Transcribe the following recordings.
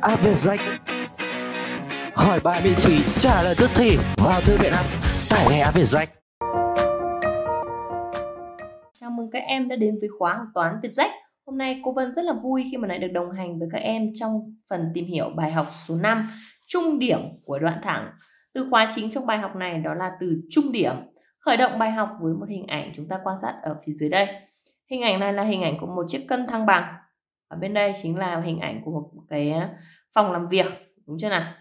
app Vietjet hỏi bài miễn phí trả lời tức thì vào thư viện app tải ngay app Vietjet Chào mừng các em đã đến với khóa học toán Việt Vietjet Hôm nay cô Vân rất là vui khi mà lại được đồng hành với các em trong phần tìm hiểu bài học số 5 Trung điểm của đoạn thẳng Từ khóa chính trong bài học này đó là từ trung điểm Khởi động bài học với một hình ảnh chúng ta quan sát ở phía dưới đây Hình ảnh này là hình ảnh của một chiếc cân thăng bằng ở bên đây chính là hình ảnh của một cái ờ, phòng làm việc đúng chưa nào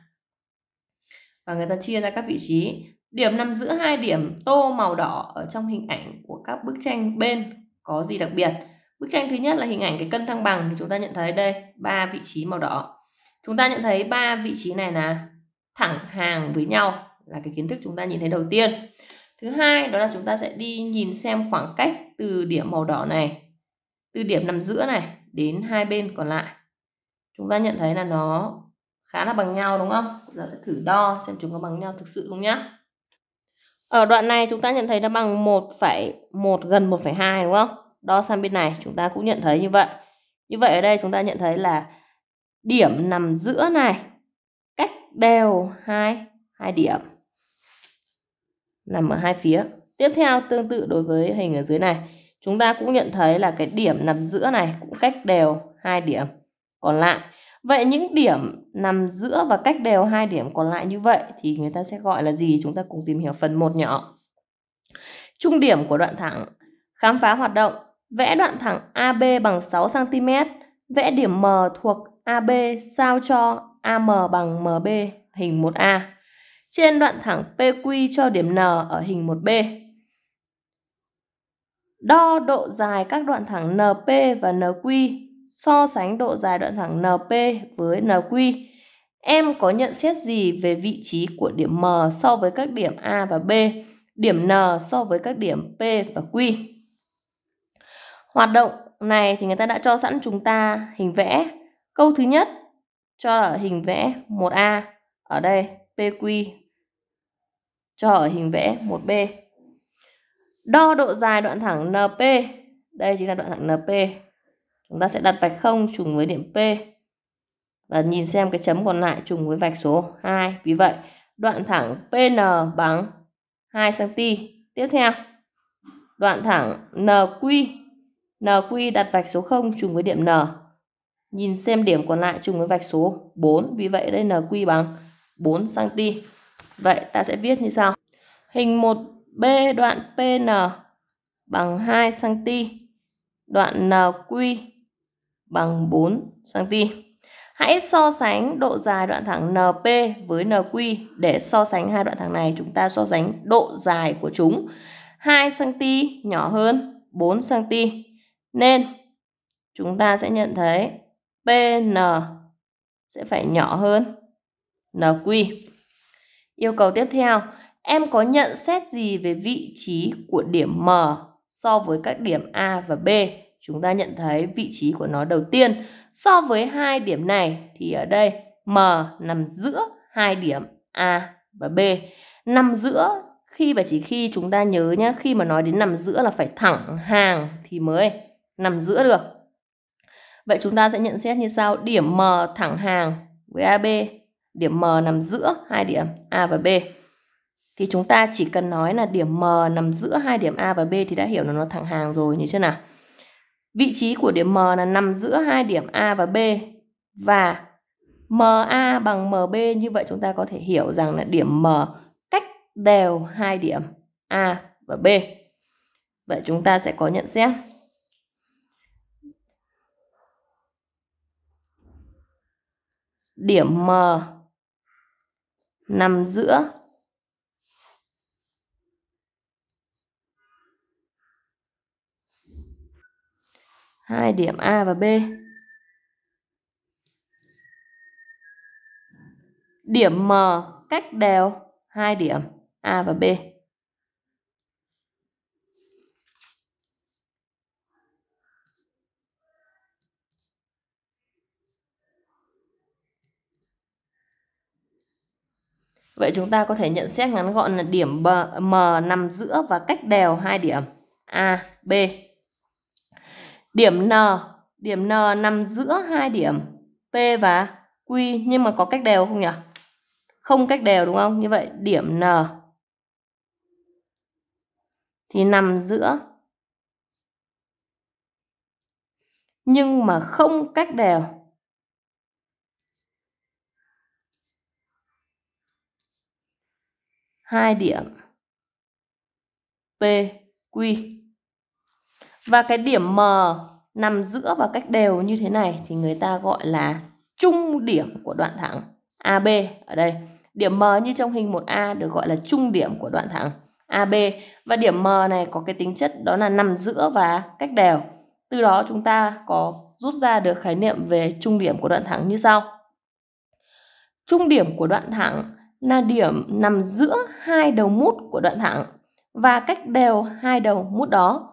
và người ta chia ra các vị trí điểm nằm giữa hai điểm tô màu đỏ ở trong hình ảnh của các bức tranh bên có gì đặc biệt bức tranh thứ nhất là hình ảnh cái cân thăng bằng thì chúng ta nhận thấy đây ba vị trí màu đỏ chúng ta nhận thấy ba vị trí này là thẳng hàng với nhau là cái kiến thức chúng ta nhìn thấy đầu tiên thứ hai đó là chúng ta sẽ đi nhìn xem khoảng cách từ điểm màu đỏ này từ điểm nằm giữa này đến hai bên còn lại chúng ta nhận thấy là nó khá là bằng nhau đúng không chúng ta sẽ thử đo xem chúng có bằng nhau thực sự không nhá ở đoạn này chúng ta nhận thấy nó bằng 1,1 gần 1,2 đúng không đo sang bên này chúng ta cũng nhận thấy như vậy như vậy ở đây chúng ta nhận thấy là điểm nằm giữa này cách đều hai hai điểm nằm ở hai phía tiếp theo tương tự đối với hình ở dưới này chúng ta cũng nhận thấy là cái điểm nằm giữa này cũng cách đều hai điểm còn lại vậy những điểm nằm giữa và cách đều hai điểm còn lại như vậy thì người ta sẽ gọi là gì chúng ta cùng tìm hiểu phần một nhỏ trung điểm của đoạn thẳng khám phá hoạt động vẽ đoạn thẳng AB bằng 6 cm vẽ điểm M thuộc AB sao cho AM bằng MB hình 1A trên đoạn thẳng PQ cho điểm N ở hình 1B Đo độ dài các đoạn thẳng NP và NQ, so sánh độ dài đoạn thẳng NP với NQ. Em có nhận xét gì về vị trí của điểm M so với các điểm A và B, điểm N so với các điểm P và Q? Hoạt động này thì người ta đã cho sẵn chúng ta hình vẽ. Câu thứ nhất cho ở hình vẽ 1A, ở đây PQ cho ở hình vẽ 1B. Đo độ dài đoạn thẳng NP. Đây chính là đoạn thẳng NP. Chúng ta sẽ đặt vạch 0 trùng với điểm P. Và nhìn xem cái chấm còn lại trùng với vạch số 2. Vì vậy, đoạn thẳng PN bằng 2 cm. Tiếp theo, đoạn thẳng NQ. NQ đặt vạch số 0 trùng với điểm N. Nhìn xem điểm còn lại trùng với vạch số 4. Vì vậy đây NQ bằng 4 cm. Vậy ta sẽ viết như sau. Hình 1 B đoạn PN bằng 2 cm, đoạn NQ bằng 4 cm. Hãy so sánh độ dài đoạn thẳng NP với NQ để so sánh hai đoạn thẳng này chúng ta so sánh độ dài của chúng. 2 cm nhỏ hơn 4 cm nên chúng ta sẽ nhận thấy PN sẽ phải nhỏ hơn NQ. Yêu cầu tiếp theo, Em có nhận xét gì về vị trí của điểm M so với các điểm A và B? Chúng ta nhận thấy vị trí của nó đầu tiên so với hai điểm này thì ở đây M nằm giữa hai điểm A và B. Nằm giữa khi và chỉ khi chúng ta nhớ nhé, khi mà nói đến nằm giữa là phải thẳng hàng thì mới nằm giữa được. Vậy chúng ta sẽ nhận xét như sau, điểm M thẳng hàng với AB, điểm M nằm giữa hai điểm A và B thì chúng ta chỉ cần nói là điểm M nằm giữa hai điểm A và B thì đã hiểu là nó thẳng hàng rồi như thế nào. Vị trí của điểm M là nằm giữa hai điểm A và B và MA bằng MB như vậy chúng ta có thể hiểu rằng là điểm M cách đều hai điểm A và B. Vậy chúng ta sẽ có nhận xét. Điểm M nằm giữa hai điểm A và B. Điểm M cách đều hai điểm A và B. Vậy chúng ta có thể nhận xét ngắn gọn là điểm M nằm giữa và cách đều hai điểm A, B. Điểm N, điểm N nằm giữa hai điểm P và Q nhưng mà có cách đều không nhỉ? Không cách đều đúng không? Như vậy điểm N thì nằm giữa nhưng mà không cách đều. Hai điểm P, Q. Và cái điểm M nằm giữa và cách đều như thế này thì người ta gọi là trung điểm của đoạn thẳng AB ở đây. Điểm M như trong hình 1A được gọi là trung điểm của đoạn thẳng AB và điểm M này có cái tính chất đó là nằm giữa và cách đều. Từ đó chúng ta có rút ra được khái niệm về trung điểm của đoạn thẳng như sau. Trung điểm của đoạn thẳng là điểm nằm giữa hai đầu mút của đoạn thẳng và cách đều hai đầu mút đó.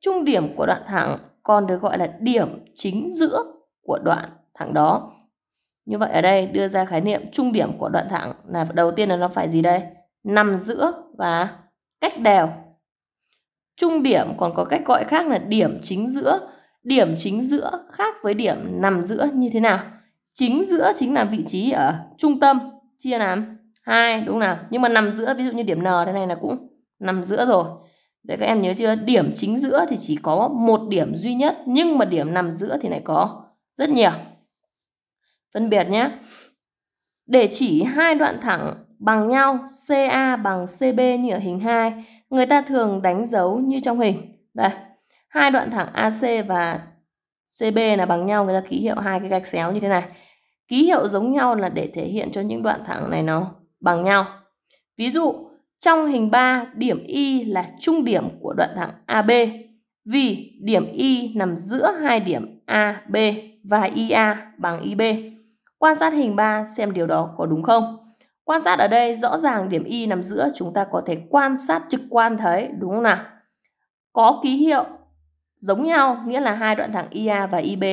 Trung điểm của đoạn thẳng còn được gọi là điểm chính giữa của đoạn thẳng đó. Như vậy ở đây đưa ra khái niệm trung điểm của đoạn thẳng là đầu tiên là nó phải gì đây? Nằm giữa và cách đều. Trung điểm còn có cách gọi khác là điểm chính giữa. Điểm chính giữa khác với điểm nằm giữa như thế nào? Chính giữa chính là vị trí ở trung tâm chia làm hai đúng không nào? Nhưng mà nằm giữa ví dụ như điểm N thế này là cũng nằm giữa rồi Đấy các em nhớ chưa? Điểm chính giữa thì chỉ có một điểm duy nhất nhưng mà điểm nằm giữa thì lại có rất nhiều. Phân biệt nhé. Để chỉ hai đoạn thẳng bằng nhau CA bằng CB như ở hình 2, người ta thường đánh dấu như trong hình. Đây. Hai đoạn thẳng AC và CB là bằng nhau, người ta ký hiệu hai cái gạch xéo như thế này. Ký hiệu giống nhau là để thể hiện cho những đoạn thẳng này nó bằng nhau. Ví dụ trong hình 3, điểm Y là trung điểm của đoạn thẳng AB vì điểm Y nằm giữa hai điểm AB và IA bằng IB. Quan sát hình 3 xem điều đó có đúng không. Quan sát ở đây rõ ràng điểm Y nằm giữa chúng ta có thể quan sát trực quan thấy đúng không nào? Có ký hiệu giống nhau nghĩa là hai đoạn thẳng IA và IB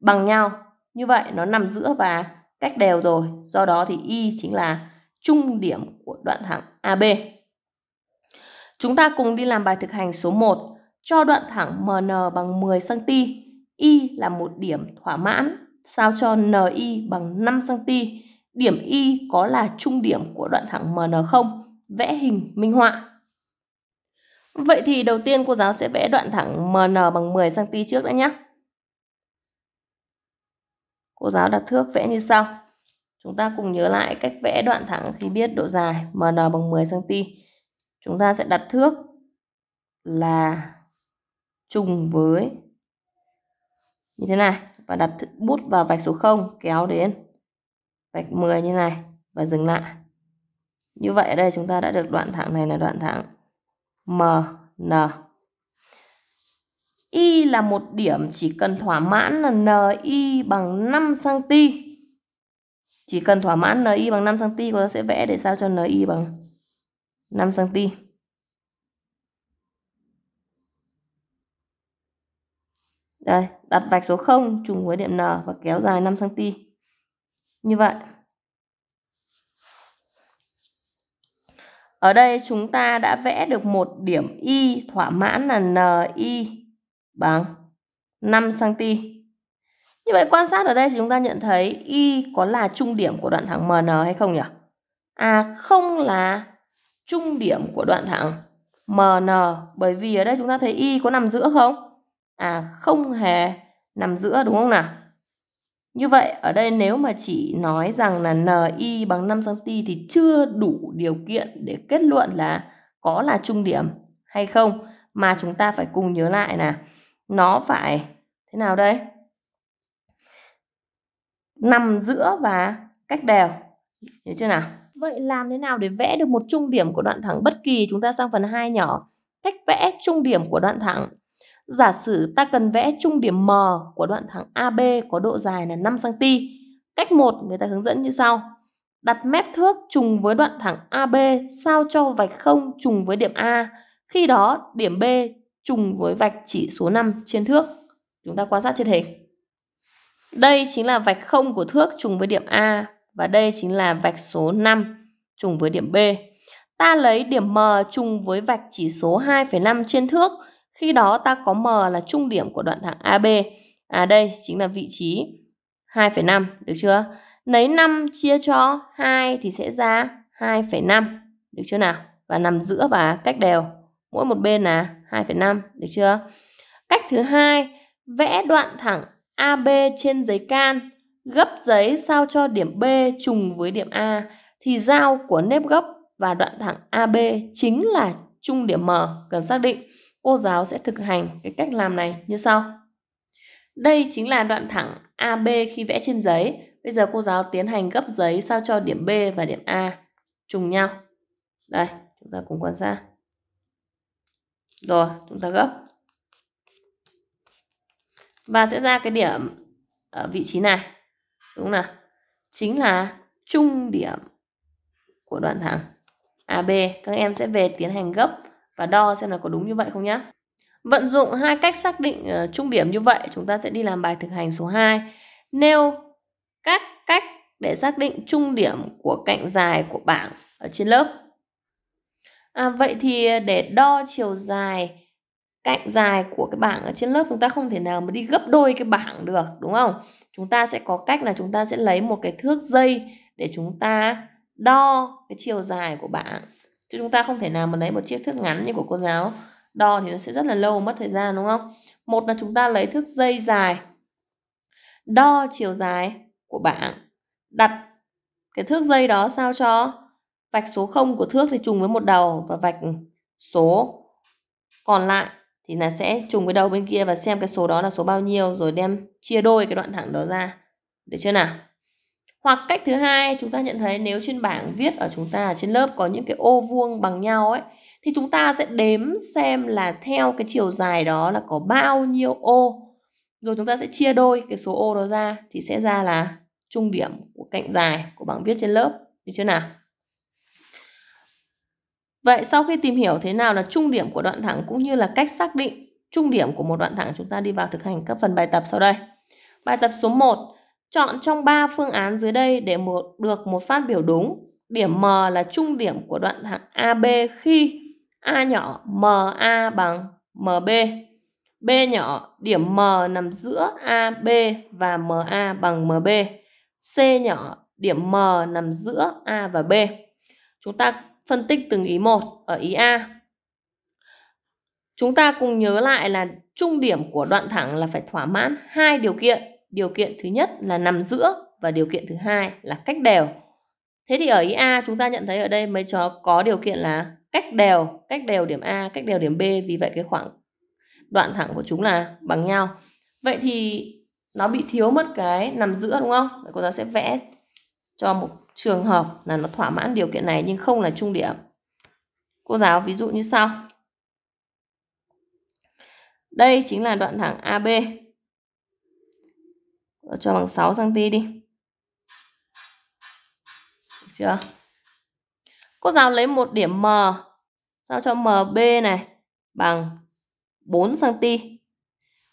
bằng nhau. Như vậy nó nằm giữa và cách đều rồi. Do đó thì Y chính là trung điểm của đoạn thẳng AB. Chúng ta cùng đi làm bài thực hành số 1 cho đoạn thẳng MN bằng 10 cm, Y là một điểm thỏa mãn, sao cho NY bằng 5 cm. Điểm Y có là trung điểm của đoạn thẳng MN không? Vẽ hình minh họa. Vậy thì đầu tiên cô giáo sẽ vẽ đoạn thẳng MN bằng 10 cm trước đã nhé. Cô giáo đặt thước vẽ như sau. Chúng ta cùng nhớ lại cách vẽ đoạn thẳng khi biết độ dài MN bằng 10 cm. Chúng ta sẽ đặt thước là trùng với như thế này và đặt bút vào vạch số 0 kéo đến vạch 10 như này và dừng lại. Như vậy ở đây chúng ta đã được đoạn thẳng này là đoạn thẳng MN. Y là một điểm chỉ cần thỏa mãn là NI bằng 5 cm chỉ cần thỏa mãn NI bằng 5cm của ta sẽ vẽ để sao cho NI bằng 5cm. Đây, đặt vạch số 0 trùng với điểm N và kéo dài 5cm. Như vậy. Ở đây chúng ta đã vẽ được một điểm Y thỏa mãn là NI bằng 5cm. Như vậy quan sát ở đây thì chúng ta nhận thấy Y có là trung điểm của đoạn thẳng MN hay không nhỉ? À không là trung điểm của đoạn thẳng MN bởi vì ở đây chúng ta thấy Y có nằm giữa không? À không hề nằm giữa đúng không nào? Như vậy ở đây nếu mà chỉ nói rằng là NI bằng 5cm thì chưa đủ điều kiện để kết luận là có là trung điểm hay không mà chúng ta phải cùng nhớ lại nè nó phải thế nào đây? nằm giữa và cách đều hiểu chưa nào vậy làm thế nào để vẽ được một trung điểm của đoạn thẳng bất kỳ chúng ta sang phần 2 nhỏ cách vẽ trung điểm của đoạn thẳng giả sử ta cần vẽ trung điểm M của đoạn thẳng AB có độ dài là 5 cm cách một người ta hướng dẫn như sau đặt mép thước trùng với đoạn thẳng AB sao cho vạch không trùng với điểm A khi đó điểm B trùng với vạch chỉ số 5 trên thước chúng ta quan sát trên hình đây chính là vạch không của thước trùng với điểm A và đây chính là vạch số 5 trùng với điểm B. Ta lấy điểm M trùng với vạch chỉ số 2,5 trên thước, khi đó ta có M là trung điểm của đoạn thẳng AB. À đây chính là vị trí 2,5, được chưa? Lấy 5 chia cho 2 thì sẽ ra 2,5, được chưa nào? Và nằm giữa và cách đều, mỗi một bên là 2,5, được chưa? Cách thứ hai, vẽ đoạn thẳng AB trên giấy can, gấp giấy sao cho điểm B trùng với điểm A thì giao của nếp gấp và đoạn thẳng AB chính là trung điểm M cần xác định. Cô giáo sẽ thực hành cái cách làm này như sau. Đây chính là đoạn thẳng AB khi vẽ trên giấy. Bây giờ cô giáo tiến hành gấp giấy sao cho điểm B và điểm A trùng nhau. Đây, chúng ta cùng quan sát. Rồi, chúng ta gấp và sẽ ra cái điểm ở vị trí này đúng không nào chính là trung điểm của đoạn thẳng AB các em sẽ về tiến hành gấp và đo xem là có đúng như vậy không nhé vận dụng hai cách xác định ờ, trung điểm như vậy chúng ta sẽ đi làm bài thực hành số 2 nêu các cách để xác định trung điểm của cạnh dài của bảng ở trên lớp à, vậy thì để đo chiều dài cạnh dài của cái bảng ở trên lớp chúng ta không thể nào mà đi gấp đôi cái bảng được đúng không chúng ta sẽ có cách là chúng ta sẽ lấy một cái thước dây để chúng ta đo cái chiều dài của bảng chứ chúng ta không thể nào mà lấy một chiếc thước ngắn như của cô giáo đo thì nó sẽ rất là lâu mất thời gian đúng không một là chúng ta lấy thước dây dài đo chiều dài của bảng đặt cái thước dây đó sao cho vạch số 0 của thước thì trùng với một đầu và vạch số còn lại thì là sẽ trùng với đầu bên kia và xem cái số đó là số bao nhiêu rồi đem chia đôi cái đoạn thẳng đó ra được chưa nào hoặc cách thứ hai chúng ta nhận thấy nếu trên bảng viết ở chúng ta ở trên lớp có những cái ô vuông bằng nhau ấy thì chúng ta sẽ đếm xem là theo cái chiều dài đó là có bao nhiêu ô rồi chúng ta sẽ chia đôi cái số ô đó ra thì sẽ ra là trung điểm của cạnh dài của bảng viết trên lớp được chưa nào Vậy sau khi tìm hiểu thế nào là trung điểm của đoạn thẳng cũng như là cách xác định trung điểm của một đoạn thẳng chúng ta đi vào thực hành các phần bài tập sau đây. Bài tập số 1, chọn trong 3 phương án dưới đây để một được một phát biểu đúng. Điểm M là trung điểm của đoạn thẳng AB khi A nhỏ MA bằng MB. B nhỏ điểm M nằm giữa AB và MA bằng MB. C nhỏ điểm M nằm giữa A và B. Chúng ta phân tích từng ý một ở ý A. Chúng ta cùng nhớ lại là trung điểm của đoạn thẳng là phải thỏa mãn hai điều kiện. Điều kiện thứ nhất là nằm giữa và điều kiện thứ hai là cách đều. Thế thì ở ý A chúng ta nhận thấy ở đây mấy chó có điều kiện là cách đều, cách đều điểm A, cách đều điểm B. Vì vậy cái khoảng đoạn thẳng của chúng là bằng nhau. Vậy thì nó bị thiếu mất cái nằm giữa đúng không? cô giáo sẽ vẽ cho một trường hợp là nó thỏa mãn điều kiện này nhưng không là trung điểm. Cô giáo ví dụ như sau. Đây chính là đoạn thẳng AB. Cho bằng 6 cm đi. Được chưa? Cô giáo lấy một điểm M sao cho MB này bằng 4 cm.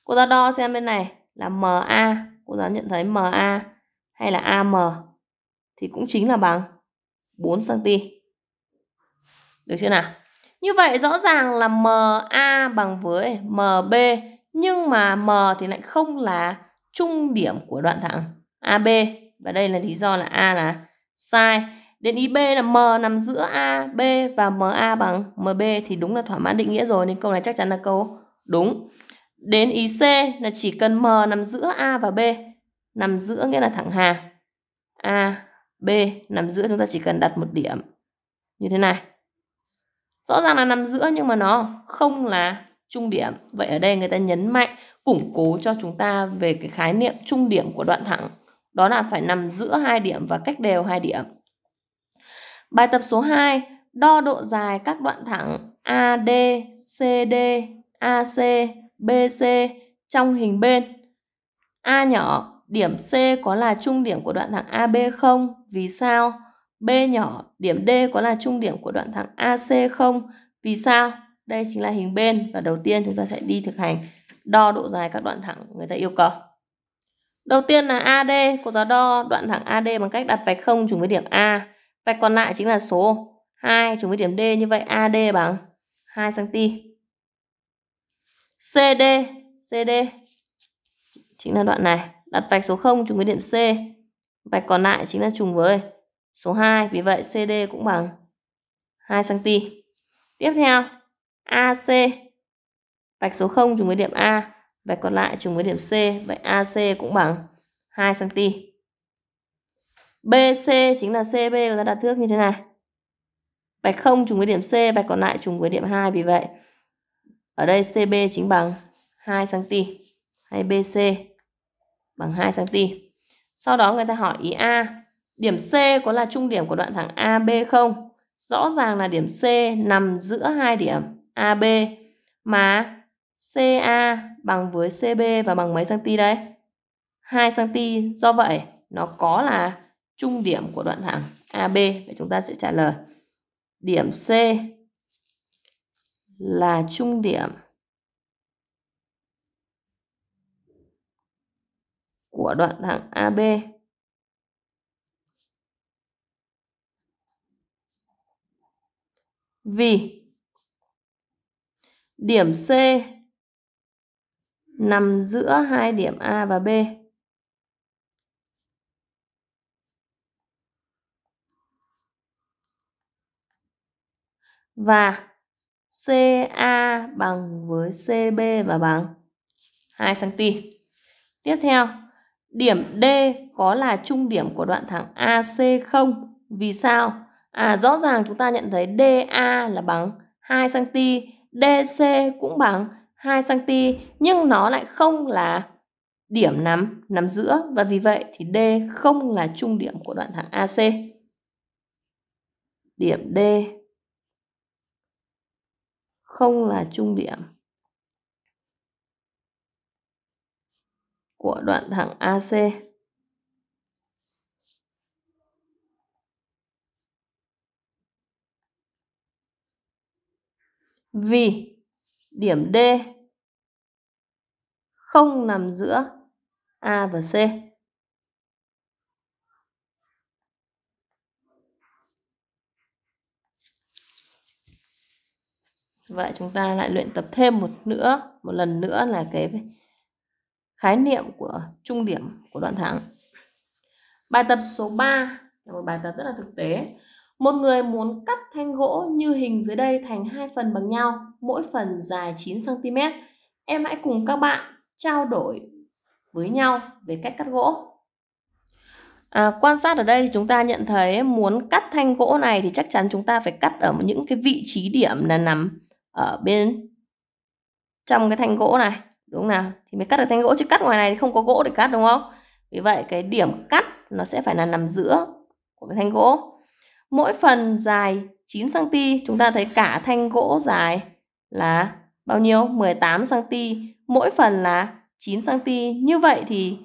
Cô giáo đo xem bên này là MA, cô giáo nhận thấy MA hay là AM thì cũng chính là bằng 4cm. Được chưa nào? Như vậy rõ ràng là MA bằng với MB nhưng mà M thì lại không là trung điểm của đoạn thẳng AB và đây là lý do là A là sai. Đến ý B là M nằm giữa AB và MA bằng MB thì đúng là thỏa mãn định nghĩa rồi nên câu này chắc chắn là câu đúng. Đến ý C là chỉ cần M nằm giữa A và B, nằm giữa nghĩa là thẳng hàng A B nằm giữa chúng ta chỉ cần đặt một điểm như thế này. Rõ ràng là nằm giữa nhưng mà nó không là trung điểm. Vậy ở đây người ta nhấn mạnh củng cố cho chúng ta về cái khái niệm trung điểm của đoạn thẳng. Đó là phải nằm giữa hai điểm và cách đều hai điểm. Bài tập số 2, đo độ dài các đoạn thẳng AD, CD, AC, BC trong hình bên. A nhỏ điểm C có là trung điểm của đoạn thẳng AB không? Vì sao? B nhỏ, điểm D có là trung điểm của đoạn thẳng AC không? Vì sao? Đây chính là hình bên và đầu tiên chúng ta sẽ đi thực hành đo độ dài các đoạn thẳng người ta yêu cầu. Đầu tiên là AD, cô giáo đo đoạn thẳng AD bằng cách đặt vạch không trùng với điểm A. Vạch còn lại chính là số 2 trùng với điểm D như vậy AD bằng 2 cm. CD, CD chính là đoạn này Đặt vạch số 0 trùng với điểm C. Vạch còn lại chính là trùng với số 2. Vì vậy CD cũng bằng 2cm. Tiếp theo, AC. Vạch số 0 trùng với điểm A. Vạch còn lại trùng với điểm C. Vậy AC cũng bằng 2cm. BC chính là CB và ta đặt thước như thế này. Vạch 0 trùng với điểm C, vạch còn lại trùng với điểm 2. Vì vậy, ở đây CB chính bằng 2cm hay BC bằng 2 cm. Sau đó người ta hỏi ý A, điểm C có là trung điểm của đoạn thẳng AB không? Rõ ràng là điểm C nằm giữa hai điểm AB mà CA bằng với CB và bằng mấy cm đấy? 2 cm. Do vậy nó có là trung điểm của đoạn thẳng AB. Vậy chúng ta sẽ trả lời điểm C là trung điểm của đoạn thẳng AB. Vì điểm C nằm giữa hai điểm A và B. Và CA bằng với CB và bằng 2 cm. Tiếp theo, Điểm D có là trung điểm của đoạn thẳng ac không? Vì sao? À rõ ràng chúng ta nhận thấy DA là bằng 2 cm, DC cũng bằng 2 cm nhưng nó lại không là điểm nằm nằm giữa và vì vậy thì D không là trung điểm của đoạn thẳng AC. Điểm D không là trung điểm của đoạn thẳng AC. Vì điểm D không nằm giữa A và C. Vậy chúng ta lại luyện tập thêm một nữa, một lần nữa là cái khái niệm của trung điểm của đoạn thẳng. Bài tập số 3 là một bài tập rất là thực tế. Một người muốn cắt thanh gỗ như hình dưới đây thành hai phần bằng nhau, mỗi phần dài 9 cm. Em hãy cùng các bạn trao đổi với nhau về cách cắt gỗ. À, quan sát ở đây thì chúng ta nhận thấy muốn cắt thanh gỗ này thì chắc chắn chúng ta phải cắt ở những cái vị trí điểm là nằm ở bên trong cái thanh gỗ này đúng không nào thì mới cắt được thanh gỗ chứ cắt ngoài này thì không có gỗ để cắt đúng không vì vậy cái điểm cắt nó sẽ phải là nằm giữa của cái thanh gỗ mỗi phần dài 9 cm chúng ta thấy cả thanh gỗ dài là bao nhiêu 18 cm mỗi phần là 9 cm như vậy thì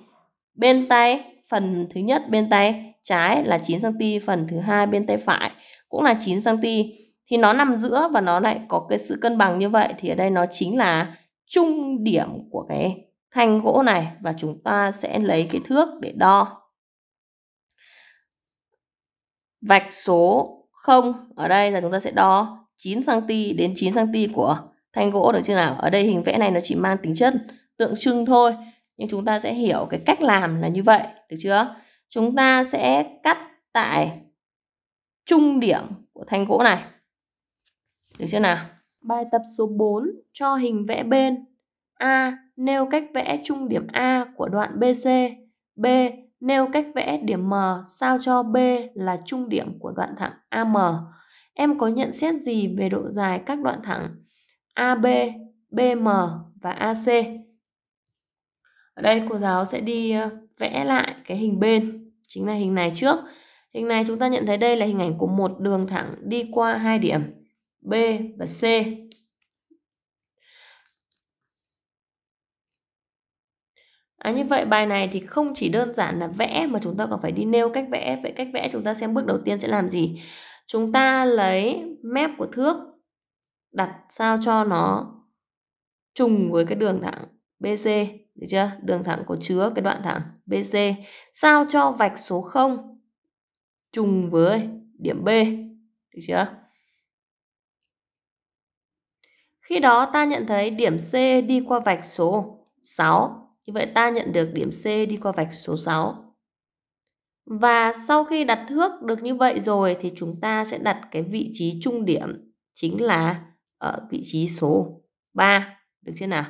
bên tay phần thứ nhất bên tay trái là 9 cm phần thứ hai bên tay phải cũng là 9 cm thì nó nằm giữa và nó lại có cái sự cân bằng như vậy thì ở đây nó chính là trung điểm của cái thanh gỗ này và chúng ta sẽ lấy cái thước để đo. Vạch số 0 ở đây là chúng ta sẽ đo 9cm đến 9cm của thanh gỗ được chưa nào? Ở đây hình vẽ này nó chỉ mang tính chất tượng trưng thôi. Nhưng chúng ta sẽ hiểu cái cách làm là như vậy. Được chưa? Chúng ta sẽ cắt tại trung điểm của thanh gỗ này. Được chưa nào? Bài tập số 4 cho hình vẽ bên. A. Nêu cách vẽ trung điểm A của đoạn BC. B. Nêu cách vẽ điểm M sao cho B là trung điểm của đoạn thẳng AM. Em có nhận xét gì về độ dài các đoạn thẳng AB, BM và AC? Ở đây cô giáo sẽ đi ờ, vẽ lại cái hình bên, chính là hình này trước. Hình này chúng ta nhận thấy đây là hình ảnh của một đường thẳng đi qua hai điểm B và C. À, như vậy bài này thì không chỉ đơn giản là vẽ mà chúng ta còn phải đi nêu cách vẽ. Vậy cách vẽ chúng ta xem bước đầu tiên sẽ làm gì? Chúng ta lấy mép của thước đặt sao cho nó trùng với cái đường thẳng BC. Được chưa? Đường thẳng có chứa cái đoạn thẳng BC. Sao cho vạch số 0 trùng với điểm B. Được chưa? Khi đó ta nhận thấy điểm C đi qua vạch số 6. Như vậy ta nhận được điểm C đi qua vạch số 6. Và sau khi đặt thước được như vậy rồi thì chúng ta sẽ đặt cái vị trí trung điểm chính là ở vị trí số 3. Được chưa nào?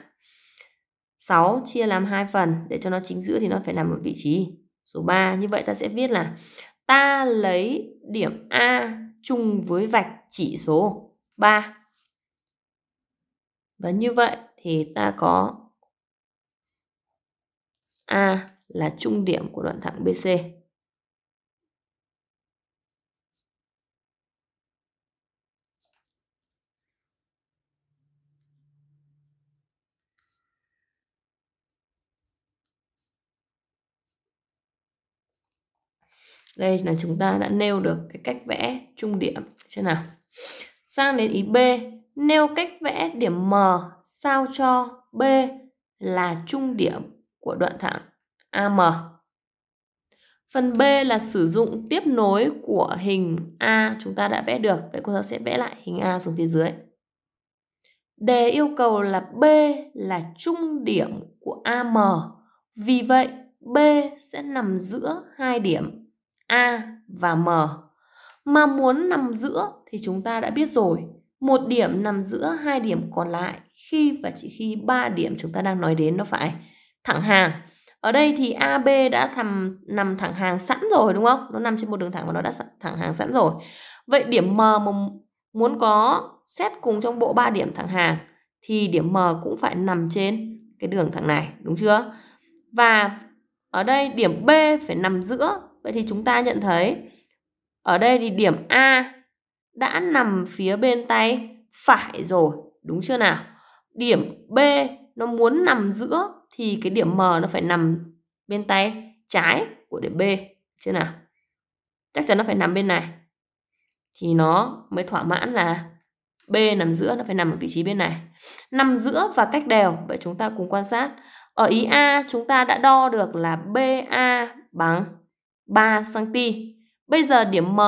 6 chia làm hai phần để cho nó chính giữa thì nó phải nằm ở vị trí số 3. Như vậy ta sẽ viết là ta lấy điểm A chung với vạch chỉ số 3. Và như vậy thì ta có A là trung điểm của đoạn thẳng BC. Đây là chúng ta đã nêu được cái cách vẽ trung điểm xem nào. Sang đến ý B nêu cách vẽ điểm M sao cho B là trung điểm của đoạn thẳng AM. Phần B là sử dụng tiếp nối của hình A chúng ta đã vẽ được. Vậy cô giáo sẽ vẽ lại hình A xuống phía dưới. Đề yêu cầu là B là trung điểm của AM. Vì vậy, B sẽ nằm giữa hai điểm A và M. Mà muốn nằm giữa thì chúng ta đã biết rồi một điểm nằm giữa hai điểm còn lại khi và chỉ khi ba điểm chúng ta đang nói đến nó phải thẳng hàng ở đây thì AB đã thầm, nằm thẳng hàng sẵn rồi đúng không? Nó nằm trên một đường thẳng và nó đã thẳng hàng sẵn rồi. Vậy điểm M mà muốn có xét cùng trong bộ 3 điểm thẳng hàng thì điểm M cũng phải nằm trên cái đường thẳng này, đúng chưa? Và ở đây điểm B phải nằm giữa. Vậy thì chúng ta nhận thấy ở đây thì điểm A đã nằm phía bên tay phải rồi, đúng chưa nào? Điểm B nó muốn nằm giữa thì cái điểm M nó phải nằm bên tay trái của điểm B, chưa nào? Chắc chắn nó phải nằm bên này. Thì nó mới thỏa mãn là B nằm giữa nó phải nằm ở vị trí bên này. Nằm giữa và cách đều, vậy chúng ta cùng quan sát. Ở ý A chúng ta đã đo được là BA bằng 3 cm. Bây giờ điểm M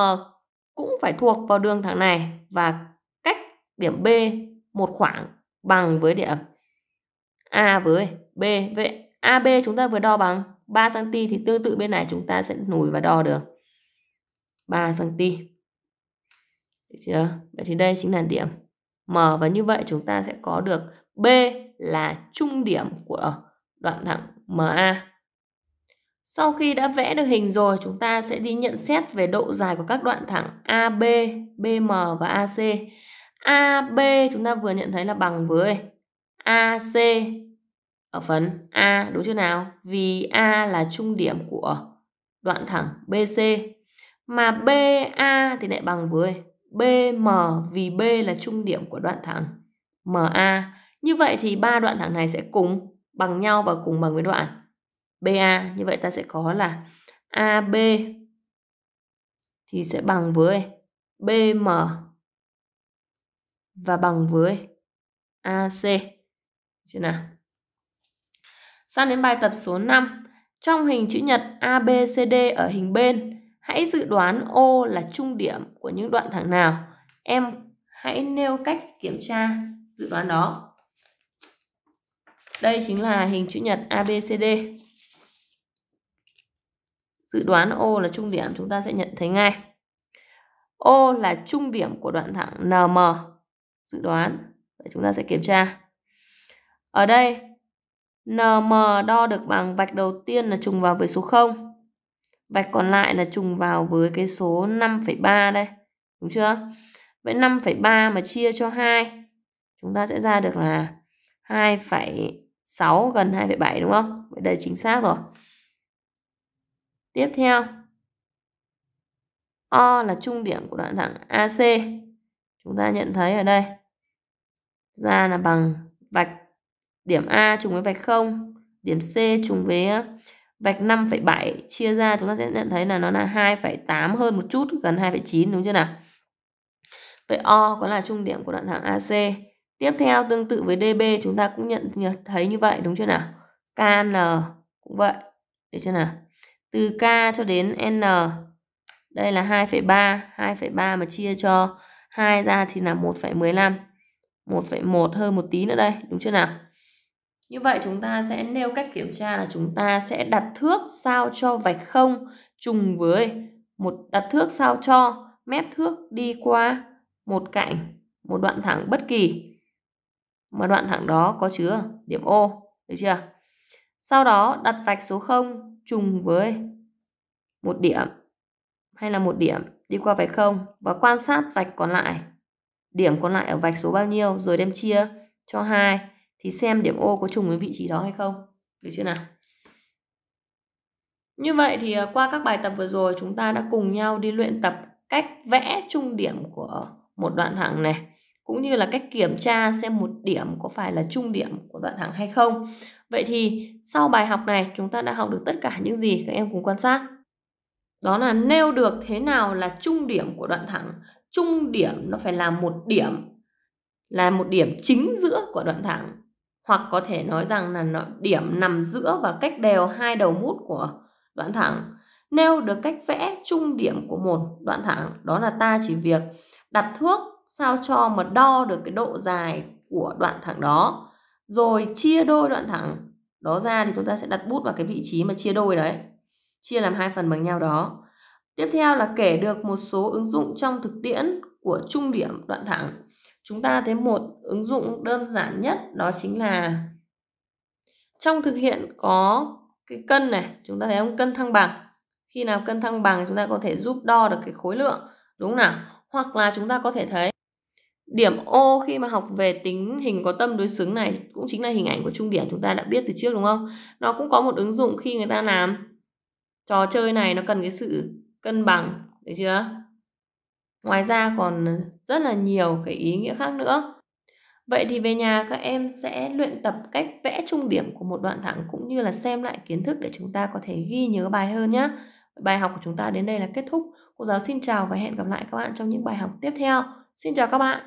cũng phải thuộc vào đường thẳng này và cách điểm B một khoảng bằng với điểm A với B. Vậy AB chúng ta vừa đo bằng 3 cm thì tương tự bên này chúng ta sẽ lùi và đo được 3 cm. Được chưa? Vậy thì đây chính là điểm M và như vậy chúng ta sẽ có được B là trung điểm của đoạn thẳng MA. Sau khi đã vẽ được hình rồi, chúng ta sẽ đi nhận xét về độ dài của các đoạn thẳng AB, BM và AC. AB chúng ta vừa nhận thấy là bằng với AC ở phần A đúng chưa nào? Vì A là trung điểm của đoạn thẳng BC mà BA thì lại bằng với BM vì B là trung điểm của đoạn thẳng MA. Như vậy thì ba đoạn thẳng này sẽ cùng bằng nhau và cùng bằng với đoạn BA như vậy ta sẽ có là AB thì sẽ bằng với BM và bằng với AC chưa nào sang đến bài tập số 5 trong hình chữ nhật ABCD ở hình bên hãy dự đoán O là trung điểm của những đoạn thẳng nào em hãy nêu cách kiểm tra dự đoán đó đây chính là hình chữ nhật ABCD dự đoán O là trung điểm chúng ta sẽ nhận thấy ngay. O là trung điểm của đoạn thẳng NM. Dự đoán. Vậy chúng ta sẽ kiểm tra. Ở đây NM đo được bằng vạch đầu tiên là trùng vào với số 0. Vạch còn lại là trùng vào với cái số 5,3 đây. Đúng chưa? Vậy 5,3 mà chia cho 2 chúng ta sẽ ra được là 2,6 gần 2,7 đúng không? Vậy đây chính xác rồi. Tiếp theo, O là trung điểm của đoạn thẳng AC. Chúng ta nhận thấy ở đây, ra là bằng vạch điểm A trùng với vạch 0, điểm C trùng với ờ, vạch 5,7 chia ra chúng ta sẽ nhận thấy là nó là 2,8 hơn một chút, gần 2,9 đúng chưa nào? Vậy O có là trung điểm của đoạn thẳng AC. Tiếp theo tương tự với DB chúng ta cũng nhận thấy như vậy đúng chưa nào? KN cũng vậy. Được chưa nào? từ k cho đến n. Đây là 2,3, 2,3 mà chia cho 2 ra thì là 1,15. 1,1 hơn một tí nữa đây, đúng chưa nào? Như vậy chúng ta sẽ nêu cách kiểm tra là chúng ta sẽ đặt thước sao cho vạch không trùng với một đặt thước sao cho mép thước đi qua một cạnh, một đoạn thẳng bất kỳ mà đoạn thẳng đó có chứa điểm O, được chưa? Sau đó đặt vạch số 0 chung với một điểm hay là một điểm đi qua vạch không và quan sát vạch còn lại điểm còn lại ở vạch số bao nhiêu rồi đem chia cho hai thì xem điểm O có chung với vị trí đó hay không được chưa nào như vậy thì à, qua các bài tập vừa rồi chúng ta đã cùng nhau đi luyện tập cách vẽ trung điểm của một đoạn thẳng này cũng như là cách kiểm tra xem một điểm có phải là trung điểm của đoạn thẳng hay không Vậy thì sau bài học này chúng ta đã học được tất cả những gì các em cùng quan sát. Đó là nêu được thế nào là trung điểm của đoạn thẳng. Trung điểm nó phải là một điểm là một điểm chính giữa của đoạn thẳng hoặc có thể nói rằng là nó điểm nằm giữa và cách đều hai đầu mút của đoạn thẳng. Nêu được cách vẽ trung điểm của một đoạn thẳng, đó là ta chỉ việc đặt thước sao cho mà đo được cái độ dài của đoạn thẳng đó rồi chia đôi đoạn thẳng đó ra thì chúng ta sẽ đặt bút vào cái vị trí mà chia đôi đấy chia làm hai phần bằng nhau đó tiếp theo là kể được một số ứng dụng trong thực tiễn của trung điểm đoạn thẳng chúng ta thấy một ứng dụng đơn giản nhất đó chính là trong thực hiện có cái cân này chúng ta thấy không cân thăng bằng khi nào cân thăng bằng chúng ta có thể giúp đo được cái khối lượng đúng không nào hoặc là chúng ta có thể thấy Điểm O khi mà học về tính hình có tâm đối xứng này cũng chính là hình ảnh của trung điểm chúng ta đã biết từ trước đúng không? Nó cũng có một ứng dụng khi người ta làm trò chơi này nó cần cái sự cân bằng, được chưa? Ngoài ra còn rất là nhiều cái ý nghĩa khác nữa. Vậy thì về nhà các em sẽ luyện tập cách vẽ trung điểm của một đoạn thẳng cũng như là xem lại kiến thức để chúng ta có thể ghi nhớ bài hơn nhé. Bài học của chúng ta đến đây là kết thúc. Cô giáo xin chào và hẹn gặp lại các bạn trong những bài học tiếp theo. Xin chào các bạn.